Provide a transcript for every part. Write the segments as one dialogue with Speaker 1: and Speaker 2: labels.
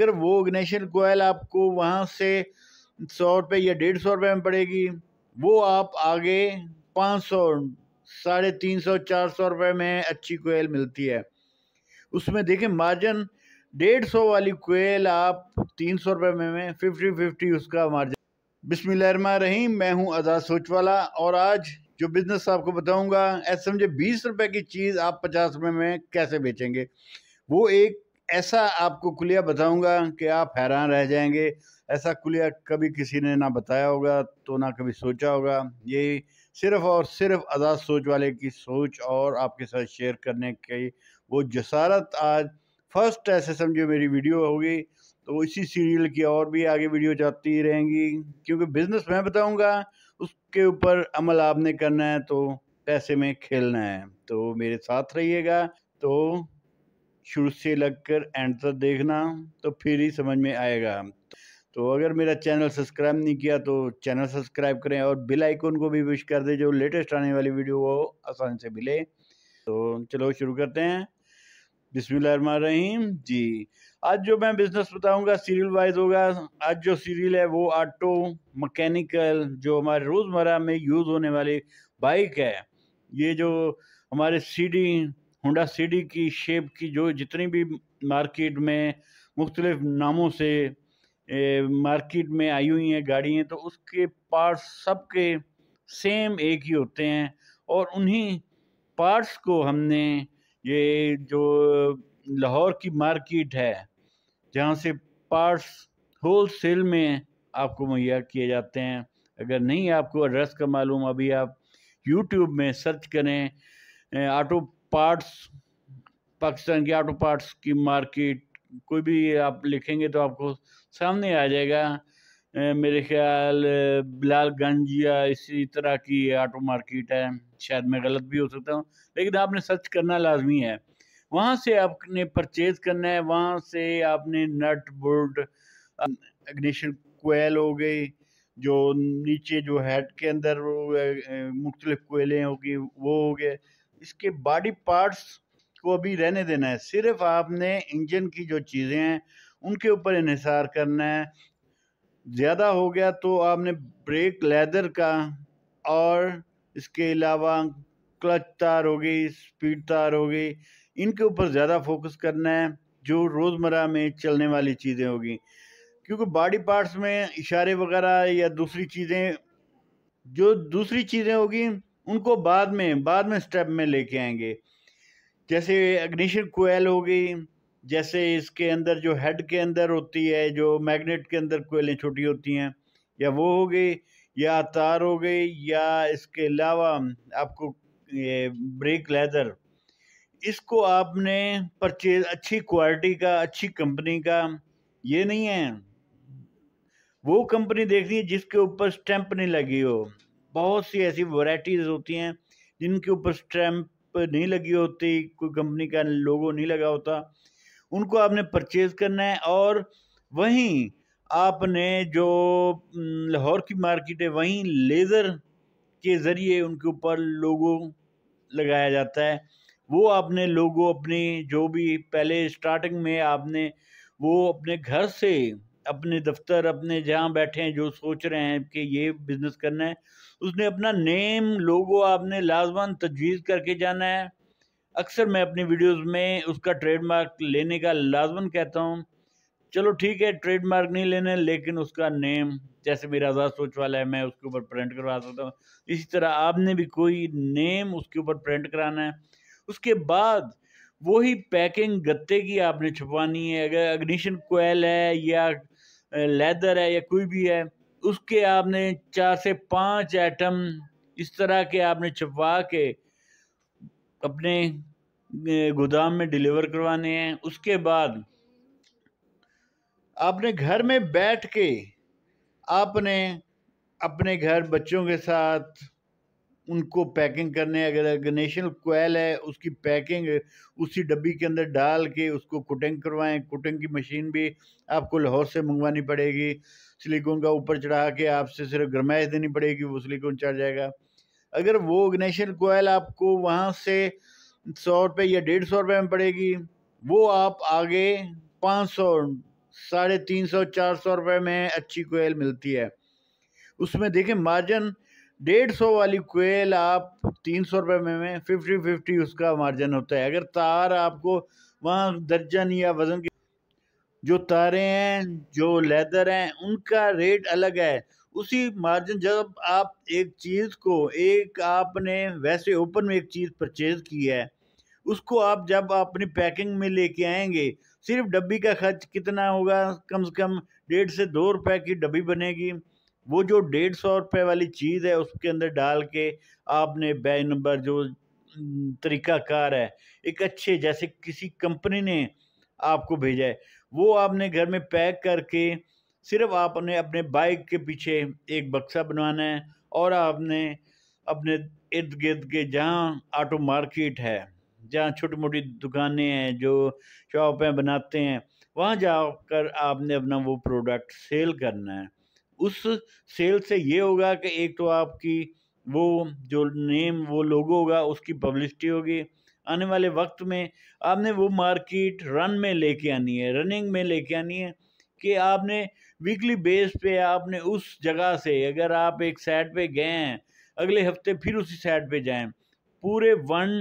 Speaker 1: फिर वो इग्नेशन कोयल आपको वहाँ से सौ रुपये या डेढ़ सौ रुपये में पड़ेगी वो आप आगे पाँच सौ साढ़े तीन सौ चार सौ रुपये में अच्छी कोयल मिलती है उसमें देखें मार्जिन डेढ़ सौ वाली कोयल आप तीन सौ रुपये में में फिफ्टी फिफ्टी उसका मार्जिन बिस्मिल्लाह रहीम मैं हूँ आज़ाद सोचवाला और आज जो बिज़नेस आपको बताऊँगा ऐसे समझे बीस रुपए की चीज़ आप पचास रुपये में कैसे बेचेंगे वो एक ऐसा आपको कुलिया बताऊंगा कि आप हैरान रह जाएंगे ऐसा कुलिया कभी किसी ने ना बताया होगा तो ना कभी सोचा होगा ये सिर्फ़ और सिर्फ आज़ाद सोच वाले की सोच और आपके साथ शेयर करने की वो जसारत आज फर्स्ट ऐसे समझो मेरी वीडियो होगी तो इसी सीरियल की और भी आगे वीडियो जाती रहेंगी क्योंकि बिज़नेस मैं बताऊँगा उसके ऊपर अमल आपने करना है तो पैसे में खेलना है तो मेरे साथ रहिएगा तो शुरू से लगकर एंड तक देखना तो फिर ही समझ में आएगा तो अगर मेरा चैनल सब्सक्राइब नहीं किया तो चैनल सब्सक्राइब करें और बेल आइकन को भी विश कर दें जो लेटेस्ट आने वाली वीडियो वो आसानी से मिले तो चलो शुरू करते हैं बिस्मिल्लाहिर्रहमानिर्रहीम जी आज जो मैं बिज़नेस बताऊंगा सीरियल वाइज होगा आज जो सीरियल है वो ऑटो मकैनिकल जो हमारे रोज़मर्रा में यूज़ होने वाली बाइक है ये जो हमारे सीडी होंडा सीडी की शेप की जो जितनी भी मार्केट में मुख्तलिफ नामों से ए, मार्केट में आई हुई हैं गाड़ियाँ तो उसके पार्ट्स सब के सेम एक ही होते हैं और उन्हीं पार्ट्स को हमने ये जो लाहौर की मार्केट है जहाँ से पार्ट्स होल सेल में आपको मुहैया किए जाते हैं अगर नहीं आपको एड्रेस का मालूम अभी आप यूट्यूब में सर्च करें ऑटो पार्ट्स पाकिस्तान के आटो पार्ट्स की मार्केट कोई भी आप लिखेंगे तो आपको सामने आ जाएगा मेरे ख्याल बिलालगंज या इसी तरह की आटो मार्केट है शायद मैं गलत भी हो सकता हूँ लेकिन आपने सर्च करना लाजमी है वहाँ से आपने परचेज करना है वहाँ से आपने नट बोल्ट एग्निशन कोयल हो गई जो नीचे जो हेड के अंदर मुख्तलिफ कोयलें होगी वो हो गए इसके बॉडी पार्ट्स को अभी रहने देना है सिर्फ आपने इंजन की जो चीज़ें हैं उनके ऊपर इसार करना है ज़्यादा हो गया तो आपने ब्रेक लेदर का और इसके अलावा क्लच तार हो गई स्पीड तार हो गई इनके ऊपर ज़्यादा फोकस करना है जो रोज़मर्रा में चलने वाली चीज़ें होगी क्योंकि बॉडी पार्ट्स में इशारे वगैरह या दूसरी चीज़ें जो दूसरी चीज़ें होगी उनको बाद में बाद में स्टेप में लेके आएंगे जैसे अग्निशन कोयल हो गई जैसे इसके अंदर जो हेड के अंदर होती है जो मैग्नेट के अंदर कोयलें छोटी होती हैं या वो हो गई या तार हो गई या इसके अलावा आपको ये ब्रेक लेदर इसको आपने परचेज अच्छी क्वालिटी का अच्छी कंपनी का ये नहीं है वो कंपनी देखनी है जिसके ऊपर स्टैंप नहीं लगी हो बहुत सी ऐसी वैरायटीज़ होती हैं जिनके ऊपर स्टैम्प नहीं लगी होती कोई कंपनी का लोगो नहीं लगा होता उनको आपने परचेज़ करना है और वहीं आपने जो लाहौर की मार्केट है वहीं लेज़र के ज़रिए उनके ऊपर लोगो लगाया जाता है वो आपने लोगो अपने जो भी पहले स्टार्टिंग में आपने वो अपने घर से अपने दफ्तर अपने जहाँ बैठे हैं जो सोच रहे हैं कि ये बिज़नेस करना है उसने अपना नेम लोगो आपने लाजमान तजवीज़ करके जाना है अक्सर मैं अपनी वीडियोस में उसका ट्रेडमार्क लेने का लाजमन कहता हूँ चलो ठीक है ट्रेडमार्क नहीं लेने लेकिन उसका नेम जैसे मेरा आज़ाद सोच वाला है मैं उसके ऊपर प्रिंट करवा सकता हूँ इसी तरह आपने भी कोई नेम उसके ऊपर प्रिंट कराना है उसके बाद वही पैकिंग गत्ते की आपने छुपानी है अगर अग्निशन कोयल है या लेदर है या कोई भी है उसके आपने चार से पांच आइटम इस तरह के आपने छपवा के अपने गोदाम में डिलीवर करवाने हैं उसके बाद आपने घर में बैठ के आपने अपने घर बच्चों के साथ उनको पैकिंग करने अगर नेशनल कोयल है उसकी पैकिंग उसी डब्बी के अंदर डाल के उसको कुटिंग करवाएं कुटिंग की मशीन भी आपको लाहौर से मंगवानी पड़ेगी सिलिकॉन का ऊपर चढ़ा के आपसे सिर्फ गरमाइश देनी पड़ेगी वो सिलिकॉन चढ़ जाएगा अगर वो नेशनल कोयल आपको वहाँ से सौ रुपये या डेढ़ सौ रुपये में पड़ेगी वो आप आगे पाँच सौ साढ़े तीन सौ चार सौ रुपये में अच्छी कोयल मिलती है उसमें देखें मार्जिन डेढ़ सौ वाली कोयल आप तीन सौ रुपये में में फिफ्टी फिफ्टी उसका मार्जिन होता है अगर तार आपको वहाँ दर्जन या वज़न की जो तारे हैं जो लेदर हैं उनका रेट अलग है उसी मार्जिन जब आप एक चीज़ को एक आपने वैसे ओपन में एक चीज़ परचेज़ की है उसको आप जब अपनी पैकिंग में लेके आएंगे सिर्फ डब्बी का खर्च कितना होगा कम से कम डेढ़ से दो रुपए की डब्बी बनेगी वो जो डेढ़ सौ रुपये वाली चीज़ है उसके अंदर डाल के आपने बे नंबर जो तरीक़ाकार है एक अच्छे जैसे किसी कंपनी ने आपको भेजा है वो आपने घर में पैक करके सिर्फ आपने अपने बाइक के पीछे एक बक्सा बनवाना है और आपने अपने इर्द गिर्द के जहाँ ऑटो मार्केट है जहाँ छोटी मोटी दुकानें हैं जो शॉपें बनाते हैं वहाँ जाकर आपने अपना वो प्रोडक्ट सेल करना है उस सेल से ये होगा कि एक तो आपकी वो जो नेम वो लोगो होगा उसकी पब्लिसिटी होगी आने वाले वक्त में आपने वो मार्केट रन में लेके आनी है रनिंग में लेके आनी है कि आपने वीकली बेस पे आपने उस जगह से अगर आप एक साइड पे गए हैं अगले हफ्ते फिर उसी साइड पे जाएं पूरे वन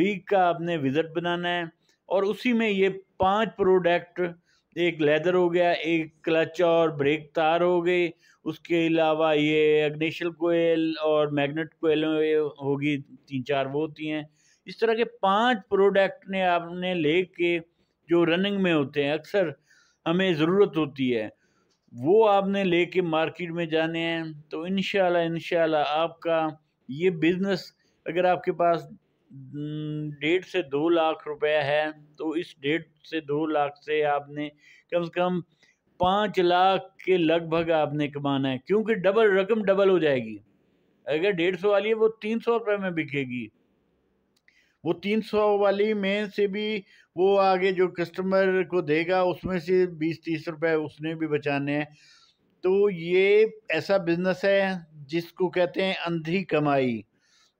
Speaker 1: वीक का आपने विज़िट बनाना है और उसी में ये पांच प्रोडक्ट एक लेदर हो गया एक क्लच और ब्रेक तार हो गई उसके अलावा ये अग्निशल कोयल और मैग्नेट कोयल होगी तीन चार वो होती हैं इस तरह के पांच प्रोडक्ट ने आपने ले के जो रनिंग में होते हैं अक्सर हमें ज़रूरत होती है वो आपने ले के मार्केट में जाने हैं तो इन शाला आपका ये बिज़नेस अगर आपके पास डेढ़ से दो लाख रुपया है तो इस डेढ़ से दो लाख से आपने कम से कम पाँच लाख के लगभग आपने कमाना है क्योंकि डबल रकम डबल हो जाएगी अगर डेढ़ सौ वाली है वो तीन सौ रुपये में बिकेगी वो तीन सौ वाली में से भी वो आगे जो कस्टमर को देगा उसमें से बीस तीस रुपये उसने भी बचाने हैं तो ये ऐसा बिजनेस है जिसको कहते हैं अंधी कमाई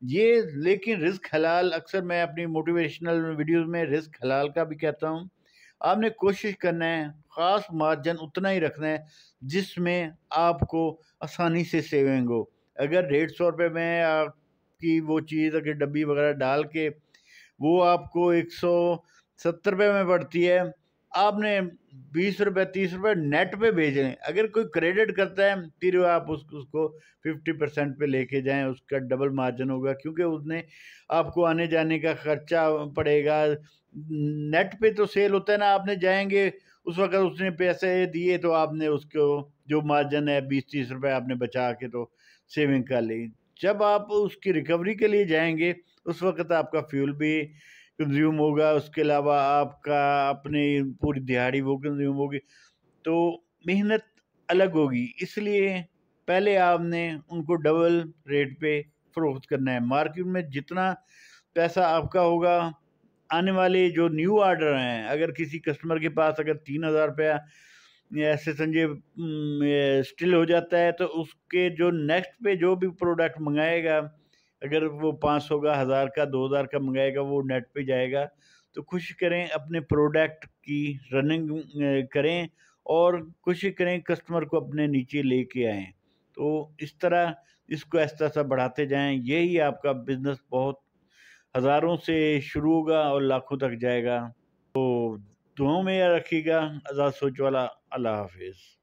Speaker 1: ये लेकिन रिस्क हलाल अक्सर मैं अपनी मोटिवेशनल वीडियोस में रिस्क हलाल का भी कहता हूँ आपने कोशिश करना है ख़ास मार्जिन उतना ही रखना है जिसमें आपको आसानी से सेविंग हो अगर डेढ़ सौ रुपये में आपकी वो चीज़ अगर डब्बी वगैरह डाल के वो आपको एक सौ सत्तर रुपये में पड़ती है आपने बीस रुपए तीस रुपए नेट पे भेज रहे हैं अगर कोई क्रेडिट करता है फिर आप उस उसको फिफ्टी परसेंट पे लेके जाएं उसका डबल मार्जिन होगा क्योंकि उसने आपको आने जाने का खर्चा पड़ेगा नेट पे तो सेल होता है ना आपने जाएंगे उस वक्त उसने पैसे दिए तो आपने उसको जो मार्जिन है बीस तीस रुपये आपने बचा के तो सेविंग कर ली जब आप उसकी रिकवरी के लिए जाएंगे उस वक्त आपका फ्यूल भी कंज्यूम होगा उसके अलावा आपका अपने पूरी दिहाड़ी वो कंज्यूम होगी तो मेहनत अलग होगी इसलिए पहले आपने उनको डबल रेट पे फ़रोख्त करना है मार्केट में जितना पैसा आपका होगा आने वाले जो न्यू आर्डर हैं अगर किसी कस्टमर के पास अगर तीन हज़ार रुपया ऐसे संजय स्टिल हो जाता है तो उसके जो नेक्स्ट पे जो भी प्रोडक्ट मंगाएगा अगर वो पाँच सौ का हज़ार का दो हज़ार का मंगाएगा वो नेट पे जाएगा तो कोशिश करें अपने प्रोडक्ट की रनिंग करें और कोशिश करें कस्टमर को अपने नीचे लेके आएँ तो इस तरह इसको ऐसा सा बढ़ाते जाएं यही आपका बिजनेस बहुत हज़ारों से शुरू होगा और लाखों तक जाएगा तो दुआओं में याद रखिएगा आज़ाद सोच वाला अल्लाह हाफिज़